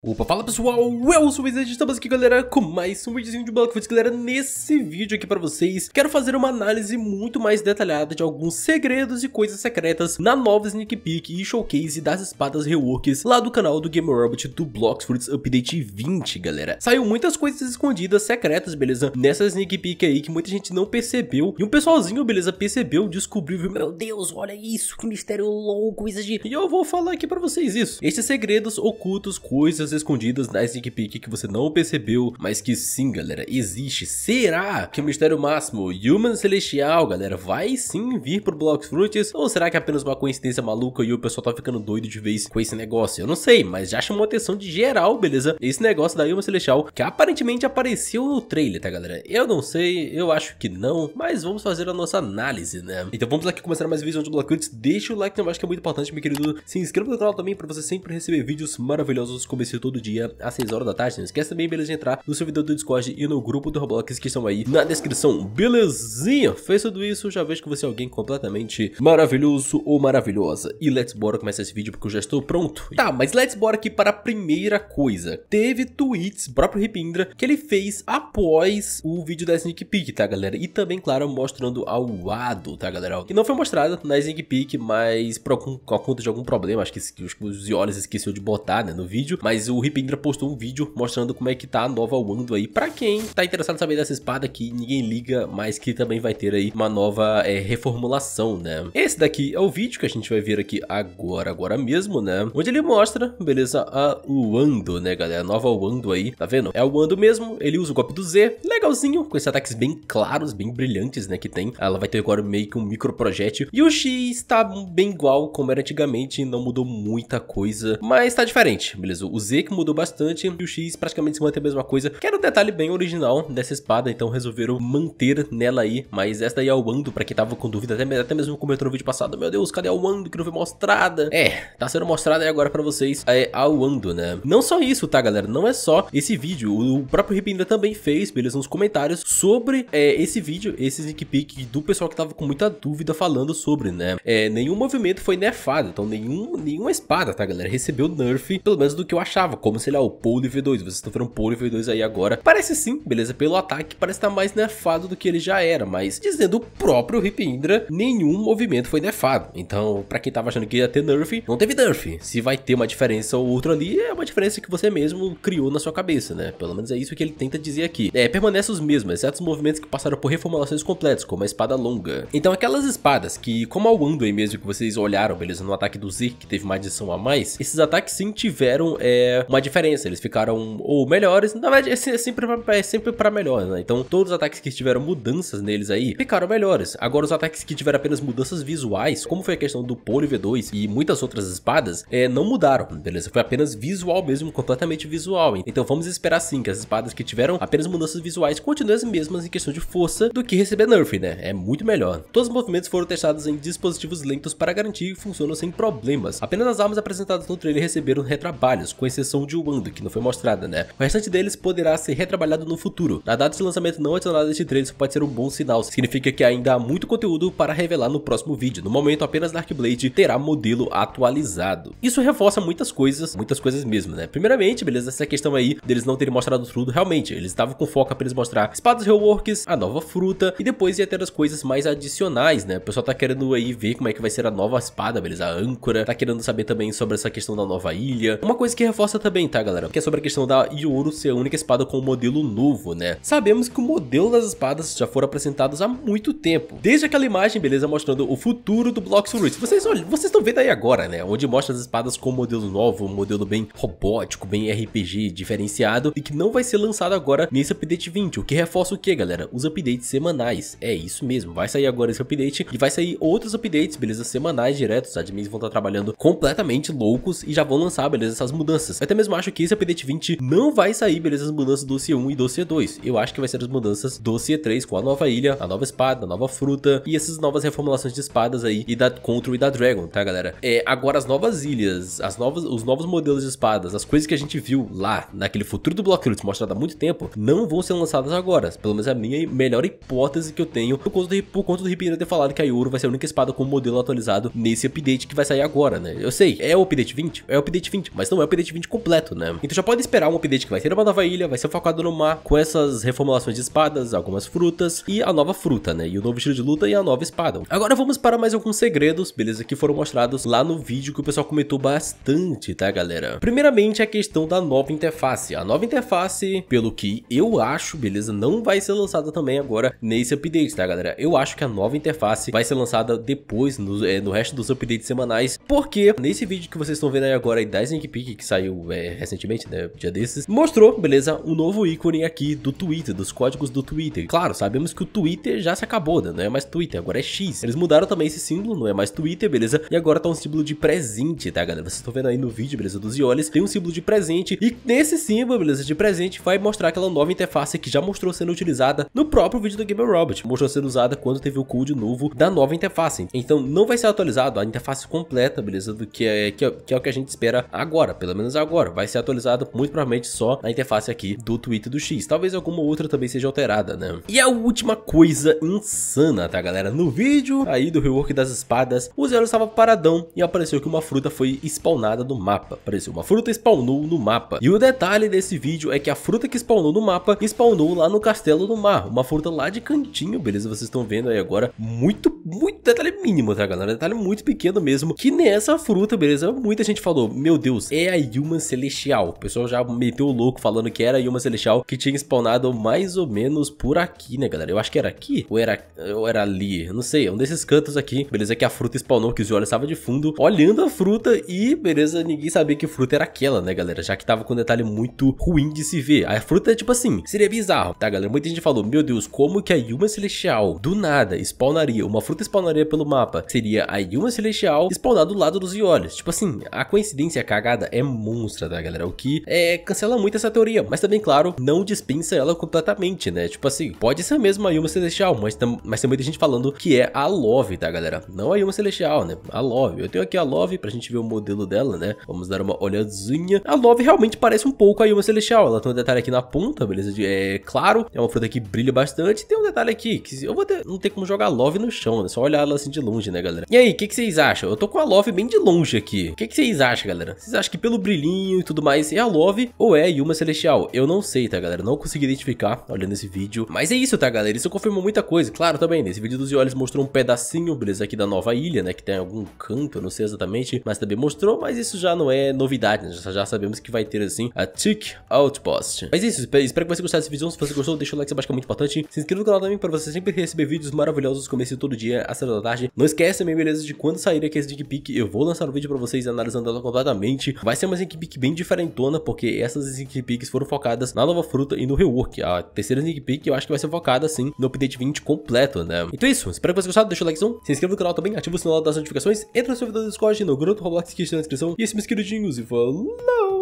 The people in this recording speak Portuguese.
Opa, fala pessoal, eu sou o Wizard, estamos aqui galera com mais um videozinho de Blackfoot Galera, nesse vídeo aqui pra vocês, quero fazer uma análise muito mais detalhada de alguns segredos e coisas secretas na nova sneak peek e showcase das espadas reworks lá do canal do GameRobot do Bloxfruits Update 20 galera. Saiu muitas coisas escondidas, secretas, beleza, nessa sneak peek aí que muita gente não percebeu e um pessoalzinho, beleza, percebeu, descobriu, viu, meu Deus, olha isso, que mistério louco, Wizard, e eu vou falar aqui pra vocês isso, esses segredos ocultos, coisas coisas escondidas na sneak peek que você não percebeu, mas que sim, galera, existe. Será que o mistério máximo Human Celestial, galera, vai sim vir pro Blocks Fruits? Ou será que é apenas uma coincidência maluca e o pessoal tá ficando doido de vez com esse negócio? Eu não sei, mas já chamou atenção de geral, beleza? Esse negócio da Human Celestial, que aparentemente apareceu no trailer, tá, galera? Eu não sei, eu acho que não, mas vamos fazer a nossa análise, né? Então vamos aqui começar mais vídeos de Block Fruits. Deixa o like na que é muito importante, meu querido. Se inscreva no canal também para você sempre receber vídeos maravilhosos como esse vídeo todo dia às 6 horas da tarde. Não esquece também, beleza, de entrar no servidor do Discord e no grupo do Roblox que estão aí na descrição. Belezinha? Fez tudo isso, já vejo que você é alguém completamente maravilhoso ou maravilhosa. E let's bora começar esse vídeo porque eu já estou pronto. Tá, mas let's bora aqui para a primeira coisa. Teve tweets, próprio Ripindra, que ele fez após o vídeo da sneak peek, tá, galera? E também, claro, mostrando ao lado, tá, galera? Que não foi mostrada na sneak peek, mas por algum, por conta de algum problema, acho que os, os olhos esqueceu de botar, né, no vídeo. Mas o Ripindra postou um vídeo mostrando como é que tá a nova Wando aí. Pra quem tá interessado em saber dessa espada aqui, ninguém liga, mas que também vai ter aí uma nova é, reformulação, né? Esse daqui é o vídeo que a gente vai ver aqui agora, agora mesmo, né? Onde ele mostra, beleza, a Wando, né, galera? A nova Wando aí, tá vendo? É o Wando mesmo, ele usa o golpe do Z, legalzinho, com esses ataques bem claros, bem brilhantes, né, que tem. Ela vai ter agora meio que um micro projétil. E o X tá bem igual como era antigamente, não mudou muita coisa, mas tá diferente, beleza? O Z que mudou bastante e o X praticamente se mantém a mesma coisa, que era um detalhe bem original dessa espada, então resolveram manter nela aí, mas essa aí é o Wando, pra quem tava com dúvida, até, até mesmo comentou no vídeo passado, meu Deus, cadê a Wando que não foi mostrada? É, tá sendo mostrada aí agora pra vocês, é a Wando, né? Não só isso, tá galera, não é só esse vídeo, o próprio Ripinda também fez, beleza, nos comentários sobre é, esse vídeo, esse sneak peek do pessoal que tava com muita dúvida falando sobre, né? É, nenhum movimento foi nerfado, então nenhum, nenhuma espada, tá galera, recebeu nerf, pelo menos do que eu achava como sei lá, o Pole V2. Vocês estão vendo Pole V2 aí agora. Parece sim, beleza, pelo ataque, parece estar tá mais nefado do que ele já era, mas dizendo o próprio Hip Indra, nenhum movimento foi nefado. Então, pra quem tava achando que ia ter nerf, não teve nerf. Se vai ter uma diferença ou outra ali, é uma diferença que você mesmo criou na sua cabeça, né? Pelo menos é isso que ele tenta dizer aqui. É, permanece os mesmos, exceto os movimentos que passaram por reformulações completas, como a espada longa. Então, aquelas espadas que, como a aí mesmo que vocês olharam, beleza, no ataque do Z que teve uma adição a mais, esses ataques sim tiveram é, uma diferença. Eles ficaram ou melhores, na verdade é sempre pra, é sempre para melhor, né? Então todos os ataques que tiveram mudanças neles aí ficaram melhores. Agora os ataques que tiveram apenas mudanças visuais, como foi a questão do Poli V2 e muitas outras espadas, é, não mudaram, beleza? Foi apenas visual mesmo, completamente visual. Então vamos esperar sim que as espadas que tiveram apenas mudanças visuais continuem as mesmas em questão de força do que receber nerf, né? É muito melhor. Todos os movimentos foram testados em dispositivos lentos para garantir que funcionam sem problemas. Apenas as armas apresentadas no trailer receberam retrabalhos, com exceção versão de Wanda, que não foi mostrada, né? O restante deles poderá ser retrabalhado no futuro. A data de lançamento não adicionada deste trailer pode ser um bom sinal, significa que ainda há muito conteúdo para revelar no próximo vídeo. No momento, apenas Darkblade terá modelo atualizado. Isso reforça muitas coisas, muitas coisas mesmo, né? Primeiramente, beleza, essa questão aí deles não terem mostrado tudo, realmente, eles estavam com foco apenas mostrar espadas reworks, a nova fruta e depois ia ter as coisas mais adicionais, né? O pessoal tá querendo aí ver como é que vai ser a nova espada, beleza? A âncora, tá querendo saber também sobre essa questão da nova ilha. Uma coisa que reforça essa também, tá, galera? Que é sobre a questão da Yuru ser a única espada com um modelo novo, né? Sabemos que o modelo das espadas já foram apresentados há muito tempo. Desde aquela imagem, beleza, mostrando o futuro do Block Surge. Vocês olham, vocês estão vendo aí agora, né? Onde mostra as espadas com um modelo novo, um modelo bem robótico, bem RPG, diferenciado e que não vai ser lançado agora nesse update 20, o que reforça o que, galera? Os updates semanais. É isso mesmo, vai sair agora esse update e vai sair outros updates, beleza, semanais diretos. Os admins vão estar trabalhando completamente loucos e já vão lançar, beleza, essas mudanças mudanças. Eu até mesmo acho que esse update 20 não vai sair, beleza, as mudanças do c 1 e do c 2. Eu acho que vai ser as mudanças do c 3 com a nova ilha, a nova espada, a nova fruta e essas novas reformulações de espadas aí e da Control e da Dragon, tá, galera? É, agora as novas ilhas, as novas, os novos modelos de espadas, as coisas que a gente viu lá naquele futuro do Block Roots mostrado há muito tempo, não vão ser lançadas agora. Pelo menos é a minha melhor hipótese que eu tenho por conta do, por conta do ter falado que a Yoru vai ser a única espada com o modelo atualizado nesse update que vai sair agora, né? Eu sei, é o update 20? É o update 20, mas não é o update 20 update completo, né? Então já pode esperar um update que vai ter uma nova ilha, vai ser focado no mar, com essas reformulações de espadas, algumas frutas e a nova fruta, né? E o novo estilo de luta e a nova espada. Agora vamos para mais alguns segredos, beleza? Que foram mostrados lá no vídeo que o pessoal comentou bastante, tá, galera? Primeiramente, a questão da nova interface. A nova interface, pelo que eu acho, beleza? Não vai ser lançada também agora nesse update, tá, galera? Eu acho que a nova interface vai ser lançada depois, no, é, no resto dos updates semanais, porque nesse vídeo que vocês estão vendo aí agora, aí da Sneak Peek, que saiu é, recentemente, né? Dia desses, mostrou, beleza, um novo ícone aqui do Twitter, dos códigos do Twitter. Claro, sabemos que o Twitter já se acabou, né? Não é mais Twitter, agora é X. Eles mudaram também esse símbolo, não é mais Twitter, beleza? E agora tá um símbolo de presente, tá, galera? Vocês estão vendo aí no vídeo, beleza? Dos Iolis, tem um símbolo de presente. E nesse símbolo, beleza, de presente, vai mostrar aquela nova interface que já mostrou sendo utilizada no próprio vídeo do Gamer Robot. Mostrou sendo usada quando teve o code novo da nova interface. Então não vai ser atualizado a interface completa, beleza? Do que é, que é, que é o que a gente espera agora, pelo menos agora agora, vai ser atualizado muito provavelmente só na interface aqui do Twitter do X. Talvez alguma outra também seja alterada, né? E a última coisa insana, tá galera? No vídeo aí do rework das espadas, o Zero estava paradão e apareceu que uma fruta foi spawnada no mapa. Apareceu uma fruta spawnou no mapa. E o detalhe desse vídeo é que a fruta que spawnou no mapa, spawnou lá no castelo do mar. Uma fruta lá de cantinho, beleza? Vocês estão vendo aí agora. Muito, muito detalhe mínimo, tá galera? Detalhe muito pequeno mesmo. Que nessa fruta, beleza? Muita gente falou, meu Deus, é a Yuma celestial. O pessoal já meteu o louco falando que era Yuma celestial que tinha spawnado mais ou menos por aqui, né, galera? Eu acho que era aqui ou era, ou era ali, eu não sei, é um desses cantos aqui. Beleza, que a fruta spawnou, que os olhos estava de fundo, olhando a fruta e, beleza, ninguém sabia que fruta era aquela, né, galera? Já que tava com um detalhe muito ruim de se ver. A fruta é tipo assim, seria bizarro, tá, galera? Muita gente falou, meu Deus, como que a Yuma Celestial do nada spawnaria, uma fruta spawnaria pelo mapa? Seria a Yuma Celestial spawnar do lado dos olhos Tipo assim, a coincidência cagada é monstro frustra, tá, né, galera? O que é, cancela muito essa teoria, mas também, claro, não dispensa ela completamente, né? Tipo assim, pode ser mesmo a Yuma Celestial, mas, tam, mas tem muita gente falando que é a Love, tá, galera? Não a Yuma Celestial, né? A Love. Eu tenho aqui a Love pra gente ver o modelo dela, né? Vamos dar uma olhadinha. A Love realmente parece um pouco a Yuma Celestial. Ela tem um detalhe aqui na ponta, beleza? é claro, é uma fruta que brilha bastante. Tem um detalhe aqui que eu vou ter, não ter como jogar Love no chão, né? Só olhar ela assim de longe, né, galera? E aí, o que, que vocês acham? Eu tô com a Love bem de longe aqui. O que, que vocês acham, galera? Vocês acham que pelo brilhinho fofinho e tudo mais, é a Love ou é a Yuma Celestial? Eu não sei, tá galera? Não consegui identificar olhando esse vídeo, mas é isso, tá galera? Isso confirmou muita coisa, claro, também, nesse vídeo dos olhos mostrou um pedacinho, beleza, aqui da nova ilha, né, que tem algum canto, eu não sei exatamente, mas também mostrou, mas isso já não é novidade, né? já, já sabemos que vai ter, assim, a Tick Outpost. Mas é isso, espero que você gostasse desse vídeo, se você gostou, deixa o like, isso é basicamente importante, se inscreva no canal também para você sempre receber vídeos maravilhosos, começo todo dia, às da tarde, não esquece também, beleza, de quando sair aqui esse dick Pick, eu vou lançar um vídeo para vocês analisando ela completamente, vai ser uma equipe peek bem diferentona, porque essas sneak peeks foram focadas na nova fruta e no rework. A terceira sneak peek eu acho que vai ser focada, assim, no update 20 completo, né? Então é isso, espero que vocês gostado deixa o likezão, se inscreva no canal também, ativa o sinal das notificações, entra no servidor do Discord, no grupo do Roblox que está na descrição, e esse é meus queridinhos, e falou!